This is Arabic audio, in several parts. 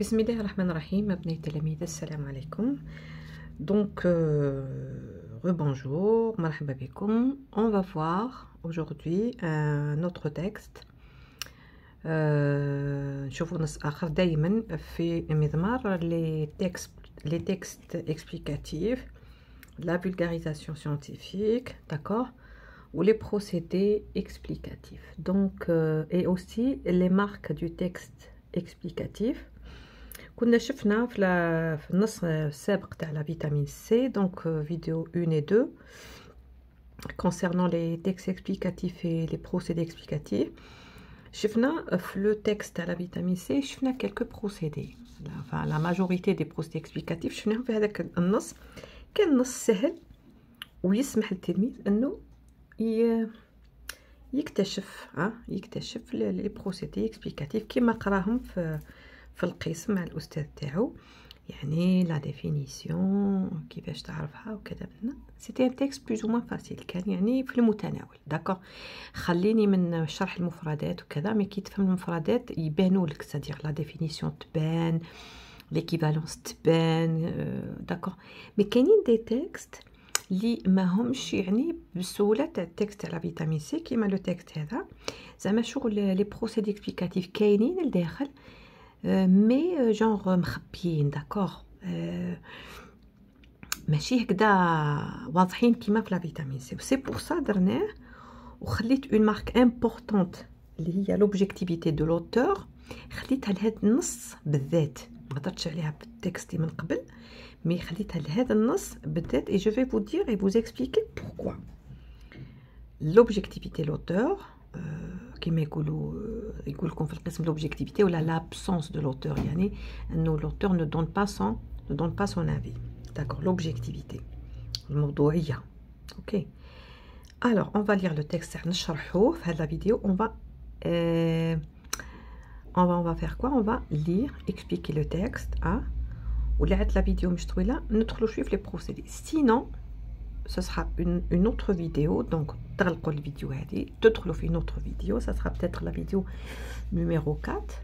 ar-rahman ar-rahim, أبناء التلاميذ السلام عليكم donc euh, rebonjour مرحبا بكم on va voir aujourd'hui un euh, autre texte euh, Je vous نص آخر دايما في les textes les textes explicatifs la vulgarisation scientifique d'accord ou les procédés explicatifs donc euh, et aussi les marques du texte explicatif كنا شفنا في, في النص السابق تاع لا فيتامين سي دونك فيديو 1 و 2 concernant les textes explicatifs et les procédés explicatifs شفنا في لو تيكست تاع لا فيتامين سي شفنا كلكو بروسيدي لا ماجوريتي دي بروسيدي اكسبليكاتيف شفناهم في هذاك النص كان نص سهل ويسمح للتلميذ انه ي... يكتشف ها يكتشف لي بروسيدي اكسبليكاتيف كيما قراهم في في القسم مع الاستاذ تاعو يعني لا ديفينيسيون كيفاش تعرفها وكذا من سيتي ان تيكست بلوز موان فاسيل كان يعني في المتناول داكوغ خليني من شرح المفردات وكذا مي كي تفهم المفردات يبانوا لك سادير لا ديفينيسيون تبان ليكيفالونس تبان داكوغ euh، مي كاينين دي تيكست لي ما همش يعني بسهوله تاع التكست تاع لا فيتامين سي كيما لو تيكست هذا زعما شغل لي بروسيدي اكسبليكاتيف كاينين لداخل Euh, mais euh, genre euh, bien d'accord Mais c'est que d'un voisin qui m'a flammé tamise et c'est pour ça d'un nez relit une marque importante il ya l'objectivité de l'auteur qu'elle est à l'aide nous devait m'attraper à texte et mon couple mais elle est à l'aide de nos et je vais vous dire et vous expliquer pourquoi L'objectivité l'auteur qui et coule, euh, le confesse l'objectivité ou la l'absence de l'auteur. Il y a nos auteurs ne donne pas son, ne donne pas son avis. D'accord, l'objectivité. Le mot doit Ok. Alors, on va lire le texte. Ça ne charpote. Faire la vidéo. On va, euh, on va, on va faire quoi On va lire, expliquer le texte. Ah. la vidéo est la vidéo monstrueuse Notre le suivre les procédures. Sinon ce sera une, une autre vidéo donc تغلقوا الفيديو هذه تدخلوا في autre vidéo, ça sera peut-être la vidéo numéro 4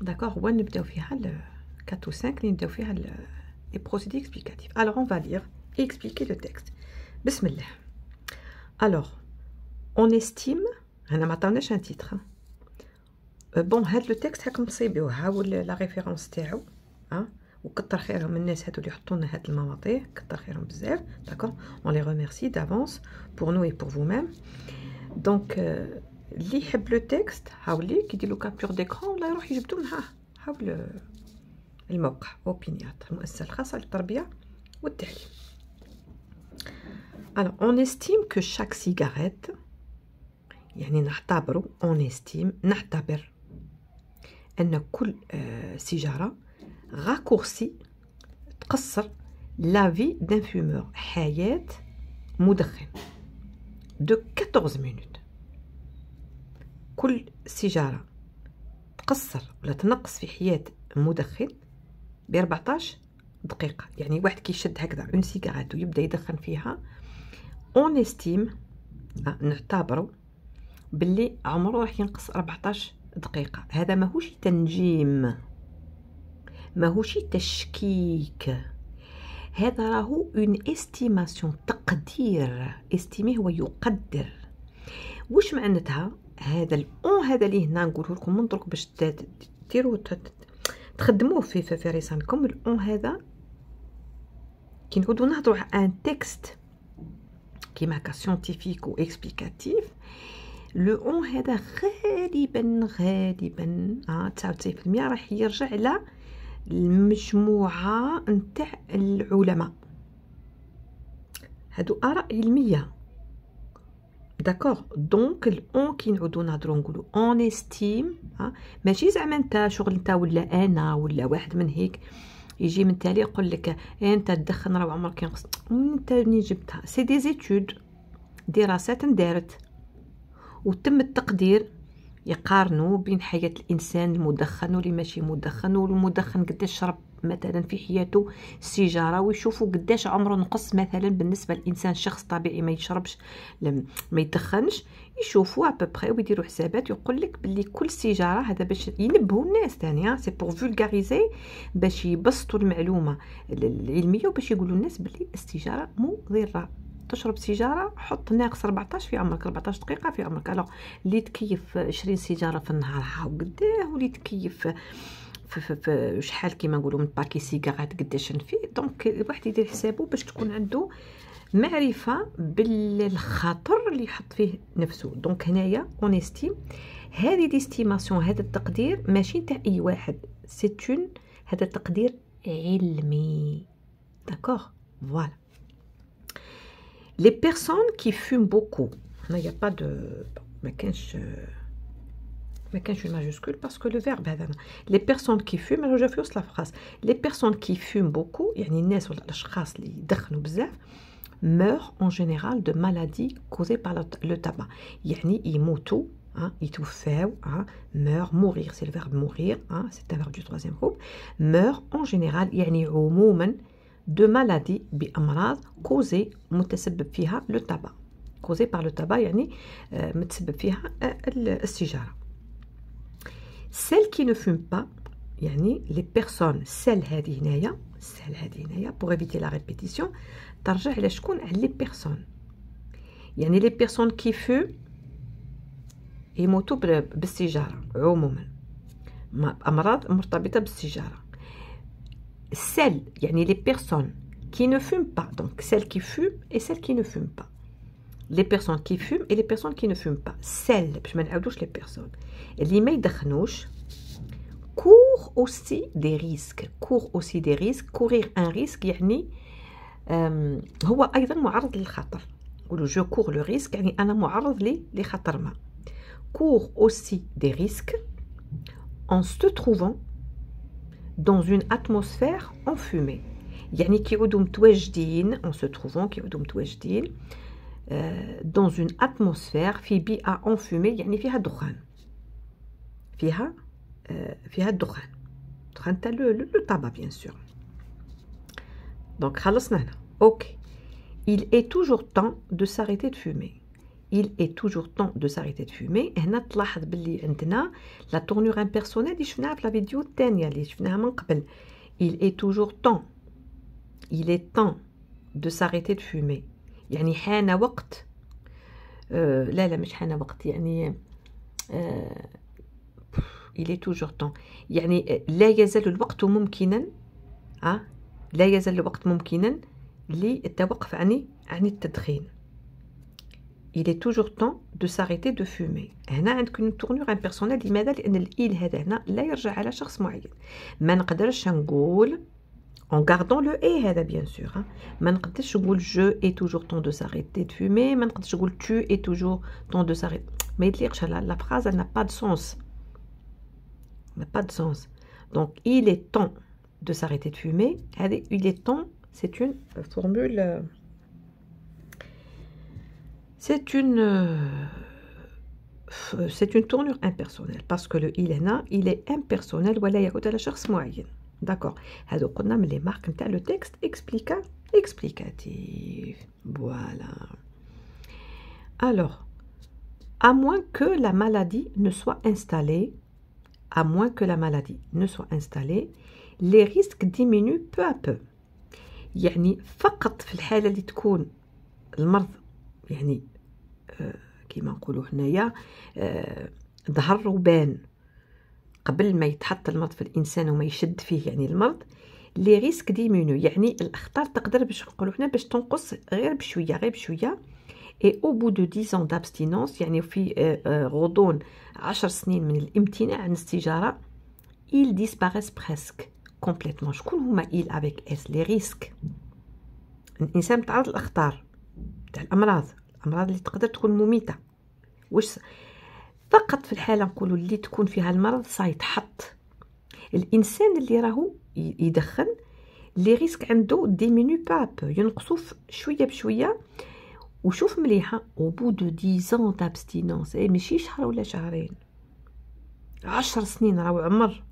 d'accord on نبداو فيها le 4 ou 5 On نبداو فيها les procédés explicatifs alors on va lire et expliquer le texte بسم الله alors on estime on a عطاوناش un titre بون هاد لو تكست هاكم تصيبوه هاو لا ريفيرونس تاعو ها وكتر خيرهم الناس هادو اللي حطوا لنا هاد المواضيع كثر خيرهم بزاف داكور اون لي ريميرسي دافونس بور نو اي بور فو ميم دونك اللي يحب لو تيكست هاولي كيدير له كابتور ديكرون ولا يروح يجبدو من هاول الموقع اوبينيات المؤسسه الخاصه للتربيه والتعليم Alors, on estime que chaque cigarette, يعني نعتبروا on estime نعتبر ان كل سيجاره غاكورسي تقصر لافي دان فومور حياة مدخن دو 14 مينوت كل سيجارة تقصر ولا تنقص في حياة مدخن ب 14 دقيقة يعني واحد كيشد هكذا اون سيجارات ويبدا يدخن فيها اون استيم نعتبرو باللي عمره راح ينقص 14 دقيقة هذا ماهوش تنجيم ماهوشي تشكيك هذا راهو اون استيماسيون تقدير استيمي هو يقدر واش معناتها هذا الاون هذا اللي هنا نقوله لكم من درك باش ديروا تخدموه في في رسالكم الاون هذا كي نعودو نهضرو على ان تكست كيما هكا سيونتيفيك و اكسبليكاتيف لو اون هذا غالبا غالبا ها آه، 99% راح يرجع على المجموعة نتاع العلماء هادو آراء علمية داكوغ دونك الأون كي نعودو نهضرو نقولو أون استيم ها ماشي زعما نتا شغل نتا ولا أنا ولا واحد من هيك يجي من تالي يقول لك إيه انت تدخن راه عمرك ينقص نتا منين جبتها سي دي زيتود دراسات دارت وتم التقدير يقارنوا بين حياه الانسان المدخن واللي ماشي مدخن والمدخن قداش شرب مثلا في حياته سيجارة ويشوفوا قداش عمره نقص مثلا بالنسبه للانسان شخص طبيعي ما يشربش ما يدخنش يشوفوا ابوبري ويديروا حسابات يقول لك باللي كل سيجاره هذا باش ينبهوا الناس تانية سي بور فولغاريزي باش يبسطوا المعلومه العلميه وباش يقولوا الناس باللي السيجاره مضره تشرب سيجاره حط ناقص 14 في عمرك 14 دقيقه في عمرك الوغ اللي تكيف 20 سيجاره في النهار هاو قداه واللي تكيف في في في شحال كيما نقولوا من باكي سيجارات قداش نفي دونك الواحد يدير حسابه باش تكون عنده معرفه بالخطر اللي يحط فيه نفسه دونك هنايا اون هذه ديستيماسيون هذا التقدير ماشي تاع اي واحد سيتون هذا تقدير علمي داكوغ فوالا Les personnes qui fument beaucoup, il n'y a pas de... Mais كانش ما je majuscule parce que le verbe ben, ben, ben. les personnes qui fument je je la la phrase, les personnes qui fument beaucoup يعني الناس ولا الاشخاص meurent en général de maladies causées par le tabac يعني يموتوا Hein, يتوفاو hein, meurent, meurt mourir c'est le verbe mourir hein, c'est un verbe du troisième groupe meurent en général يعني عموما دو مالادي بامراض كوزي متسبب فيها لو تابا كوزي بار لو تابا يعني متسبب فيها السيجاره سيل كي نو فوم با يعني لي بيرسون سيل هذه هنايا سيل هذه هنايا بور ايفيتي لا ريبيتيسيون ترجع على شكون على لي بيرسون يعني لي بيرسون كي فو يموتوا بالسيجاره عموما امراض مرتبطه بالسيجاره celles, ni les personnes qui ne fument pas, donc celles qui fument et celles qui ne fument pas. Les personnes qui fument et les personnes qui ne fument pas. Celles, je les personnes. Les court aussi des risques. court aussi des risques. Courir un risque, يعني هو أيضا معرض للخطر. je cours le risque, يعني معرض لخطر ما. Court aussi des risques en se trouvant dans une atmosphère enfumée. Yannick Yodum Twejdin, en se trouvant Yodum Twejdin, euh, dans une atmosphère, Fibi a enfumée Yannick Fiha Dohan. Fiha euh, Dohan. Dohan, le tabac, bien sûr. Donc, Khalasnan. Ok. Il est toujours temps de s'arrêter de fumer il est toujours temps de s'arrêter de fumer. Et là, تلاحظ باللي عندنا la tournure impersonnelle اللي شفناها في la vidéo الثانية اللي شفناها من قبل. Il est toujours temps. Il est temps de s'arrêter de fumer. يعني حان وقت لا لا مش حان وقت يعني il est toujours temps. يعني لا يزال الوقت ممكنا ها لا يزال الوقت ممكنا للتوقف عن عن التدخين il est toujours temps de s'arrêter de fumer. هنا عندك qu'une tournure لماذا le « il » هذا هنا لا يرجع على شخص معين ما نقدرش نقول en gardant le et bien sûr hein. ما نقدرش نقول je est toujours temps de s'arrêter de fumer ما نقدرش نقول tu est toujours temps de s'arrêter ما يطلقش la phrase elle n'a pas de sens n'a pas de sens donc il est temps de s'arrêter de fumer il est temps c'est une formule euh, c'est une, euh, euh, c'est une tournure impersonnelle parce que le Ilena, il est impersonnel voilà il ولا يعود la شخص moyenne. D'accord. Alors, ah, on a les marques le texte explica, explicatif. Voilà. Alors, à moins que la maladie ne soit installée, à moins que la maladie ne soit installée, les risques diminuent peu à peu. يعني فقط في الحالة اللي تكون المرض يعني آه، كيما نقولوا هنايا آه، ظهر وبان قبل ما يتحط المرض في الانسان وما يشد فيه يعني المرض لي ريسك ديمينو يعني الاخطار تقدر باش نقولوا هنا باش تنقص غير بشويه غير بشويه اي او بو دو 10 ans يعني في آه، غضون 10 سنين من الامتناع عن السيجاره il disparaissent بريسك كومبليتمون شكون هما il افيك اس لي ريسك الانسان تعرض للاخطار تاع الامراض امراض اللي تقدر تكون مميته واش فقط في الحاله نقولوا اللي تكون فيها المرض سيتحط الانسان اللي راهو يدخن لي ريسك عنده ديمينو باب ينقصوا شويه بشويه وشوف مليحه او بو دو 10 دابستينونس اي ماشي شهر ولا شهرين عشر سنين راهو عمر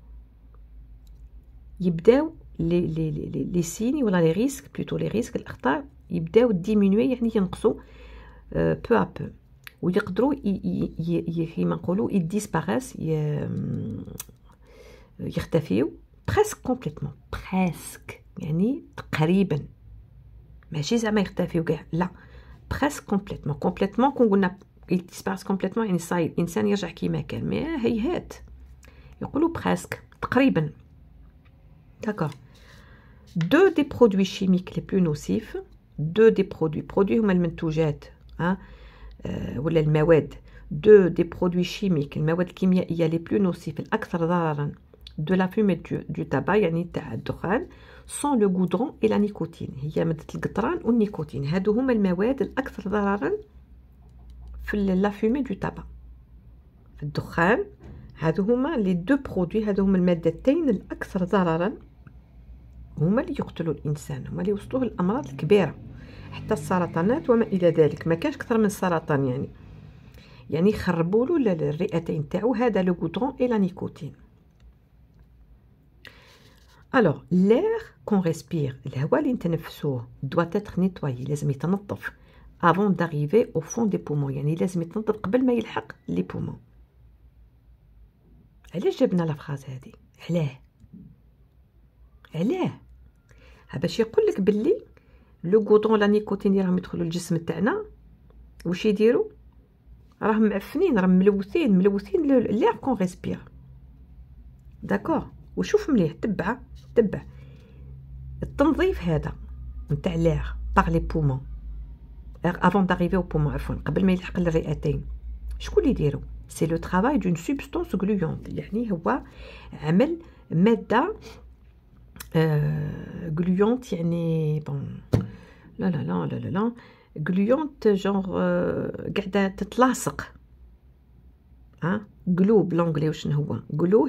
يبداو لي لي لي لي سيني ولا لي ريسك بلوتو لي ريسك الاخطاء يبداو ديمينوي يعني ينقصوا Euh, peu à peu. Ou ils y disparaissent, ils euh, presque complètement, presque. Mais là, presque complètement, complètement. complètement. il y a mais eh, presque, D'accord. Deux des produits chimiques les plus nocifs, deux des produits produits ou même jette hein, آه ولا المواد دو دي برودوي شيميك المواد الكيميائيه لي بلو نوسيف الاكثر ضررا دو لا فومي دو, دو تابا يعني تاع الدخان سون لو غودرون اي لا نيكوتين هي ماده القطران والنيكوتين هادو هما المواد الاكثر ضررا في لا فومي دو تابا في الدخان هادو هما لي دو برودوي هادو هما المادتين الاكثر ضررا هما اللي يقتلوا الانسان هما اللي يوصلوه الامراض الكبيره حتى السرطانات وما الى ذلك ما كانش اكثر من السرطان يعني يعني خربوا له الرئتين تاعو هذا لو غوتون اي لا نيكوتين الوغ لير كون ريسبير الهواء اللي نتنفسوه دو تيتغ نيتوايي لازم يتنظف افون داريفي او فون دي بومون يعني لازم يتنظف قبل ما يلحق لي بومون علاش جبنا لا فراز هذه علاه علاه باش يقول لك باللي لو غوطون لا نيكوتين راهم يدخلوا الجسم تاعنا واش يديروا راهم معفنين راهم ملوثين ملوثين لير كون ريسبير داكور وشوف مليح تبع تبع التنظيف هذا نتاع لير باغ لي بومون افون داريفي او بومون عفوا قبل ما يلحق للرئتين شكون اللي يديروا سي لو ترافاي دون سوبستانس غلويونت يعني هو عمل ماده gluante يعني bon, la la la gluante genre قاعده تتلاصق la glue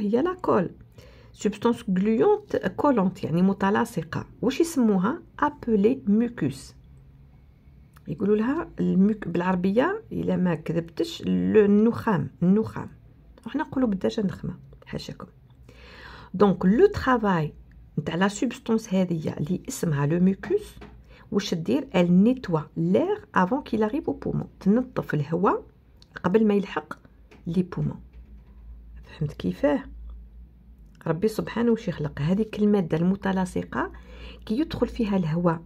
il y a la colle, substance gluante collante يعني متلاصقه واش يسموها appelé mucus يقولوا لها المك بالعربيه الا ما كذبتش النخام النخام وحنا نقولوا بالدارجه نخمه حاشاكم Donc le travail نتاع لا سبستانس هذيا اللي اسمها لو ميكوس واش دير ال نيتوا لير افون كي لاريف او بومون تنظف الهواء قبل ما يلحق لي بومون فهمت كيفاه ربي سبحانه واش يخلق هذيك الماده المتلاصقه كي يدخل فيها الهواء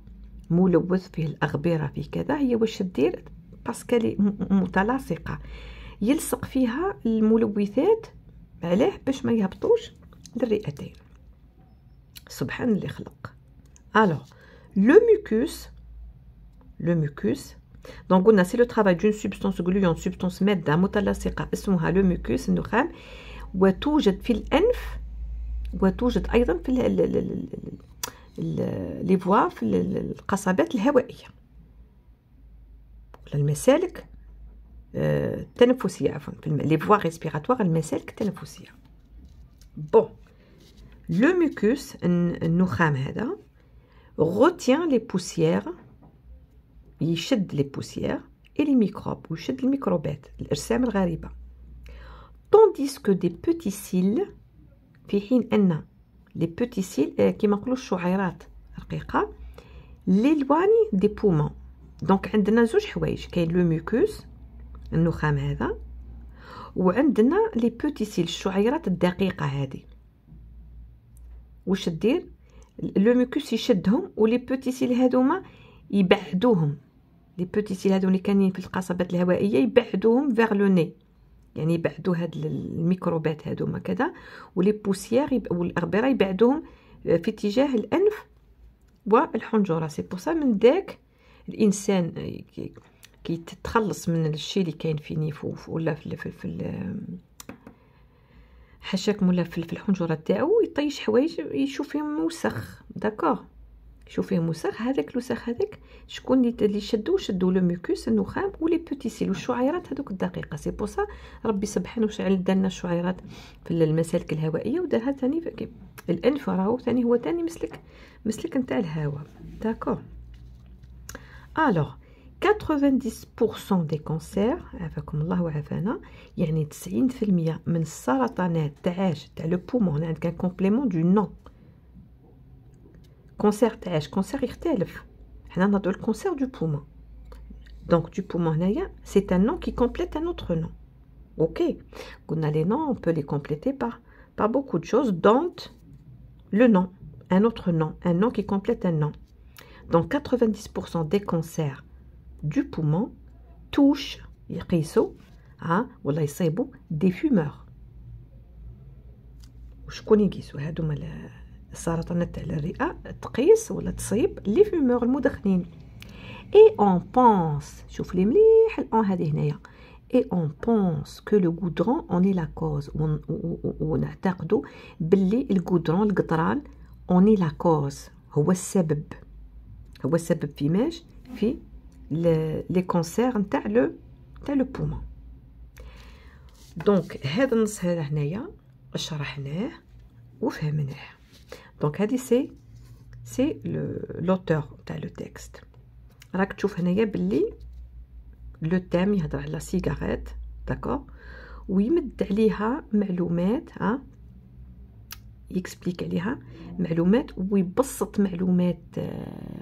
ملوث فيه الاغبيره فيه كذا هي واش دير باسكالي متلاصقه يلصق فيها الملوثات علاه باش ما يهبطوش للرئتين سبحان اللي خلق alors لو ميكوس لو ميكوس دونك قلنا سي لو le دون d'une substance gluante ماده متلاصقه اسمها لو ميكوس النخام وتوجد في الانف وتوجد ايضا في لي فوا في القصبات الهوائيه المسالك التنفسيه عفوا لي فوا ريسبيراتوار المسالك التنفسيه بون le mucus nukham hada retient les poussières il chède les poussières et les microbes ou chède les microbes l'irsam tandis que des petits cils fi hin les petits cils euh, qui manquent les chouairat rqiqa éloignent des poumons donc عندنا زوج حوايج كاين le mucus النخام هذا وعندنا لي les الشعيرات les هذه واش دير لو ميكوس يشدهم ولي بوتي سيل هادوما يبعدوهم لي بوتي سيل هادو اللي كانين في القصبات الهوائيه يبعدوهم فيغ لو ني يعني يبعدو هاد الميكروبات هادوما كذا ولي بوسيير يب... والاربيره يبعدوهم آه، في اتجاه الانف والحنجره سي بور سا من داك الانسان آه، كيتخلص من الشيء اللي كاين في نيفو ولا في, في, في, في حشاك مولا في الحنجره تاعو يطيش حوايج يشوف فيهم وسخ داكوغ يشوف فيهم وسخ هذاك الوسخ هذاك شكون اللي شدو شدو لو ميكوس النخام ولي بوتي سيل والشعيرات هذوك الدقيقه سي بو ربي سبحانه وشعل دالنا الشعيرات في المسالك الهوائيه ودارها ثاني الانف راهو ثاني هو ثاني مسلك مسلك نتاع الهواء داكوغ الوغ 90% des cancers, avec Allah il y a une le poumon, on un complément du nom. Cancer, cancer, le cancer du poumon. Donc, du poumon, c'est un nom qui complète un autre nom. Ok, on a les noms, on peut les compléter par, par beaucoup de choses, dont le nom, un autre nom, un nom qui complète un nom. Donc, 90% des cancers du poumon touche hein, des fumeurs je connais ah, la les fumeurs et on pense et on pense que le goudron on est la cause on le goudron on est la cause لي كونسير نتاع لو نتاع لو بومون دونك هذا النص هذا هنايا شرحناه وفهمناه دونك هذه سي سي لو لوتور تاع لو تيكست راك تشوف هنايا باللي لو تام يهضر على سيجاريت داكور ويمد عليها معلومات ها يكسبليك عليها معلومات ويبسط معلومات آه،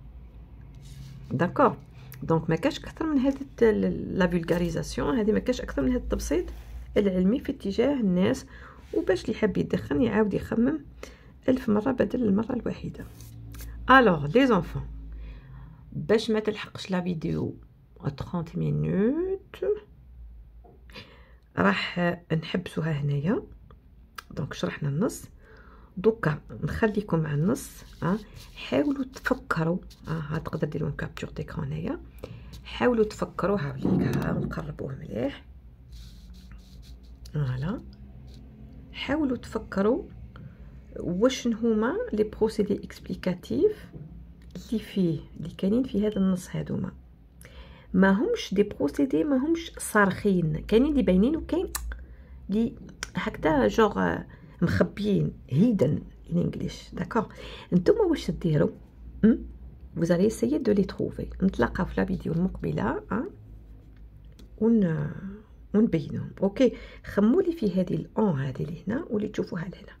داكور دونك ما كاش اكثر من هذه لا فولغاريزاسيون هذه ما كاش اكثر من هذا التبسيط العلمي في اتجاه الناس وباش اللي حاب يدخن يعاود يخمم الف مره بدل المره الواحده الوغ لي زونفون باش ما تلحقش لا فيديو 30 مينوت راح نحبسوها هنايا دونك شرحنا النص دوكا نخليكم على النص ها حاولوا تفكروا ها تقدر ديروا كابتشور ديكرون هنايا حاولوا تفكروا هاوليك ها نقربوه مليح فوالا حاولوا تفكروا واش هما لي بروسيدي اكسبليكاتيف اللي فيه اللي كاينين في هذا النص هادوما ما همش دي بروسيدي ما همش صارخين كاينين اللي باينين وكاين لي هكذا جوغ مخبيين هيدن ان داكوغ نتوما واش ديروا vous allez essayer de les trouver نتلاقى في لا فيديو المقبله أه؟ ون ونبينهم اوكي خموا لي في هذه الاو هذه اللي هنا واللي تشوفوها لهنا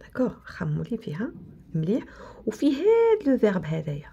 داكوغ خموا لي فيها مليح وفي هاد لو فيرب هذايا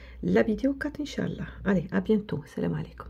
La vidéo 4 inshallah Allez, à bientôt. Salam alaikum.